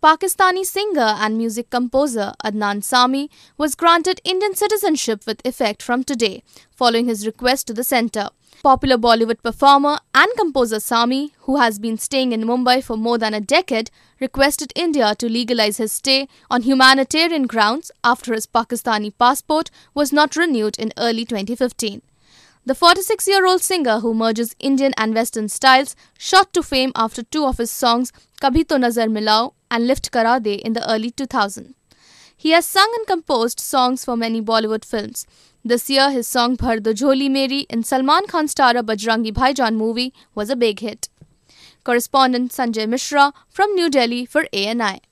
Pakistani singer and music composer Adnan Sami was granted Indian citizenship with effect from today, following his request to the centre. Popular Bollywood performer and composer Sami, who has been staying in Mumbai for more than a decade, requested India to legalize his stay on humanitarian grounds after his Pakistani passport was not renewed in early 2015. The 46 year old singer who merges Indian and Western styles shot to fame after two of his songs, Kabhi To Nazar Milao and Lift Karade in the early 2000s. He has sung and composed songs for many Bollywood films. This year, his song Bhar Do Jholi Meri in Salman Khan's Tara Bajrangi Bhaijan movie was a big hit. Correspondent Sanjay Mishra from New Delhi for ANI.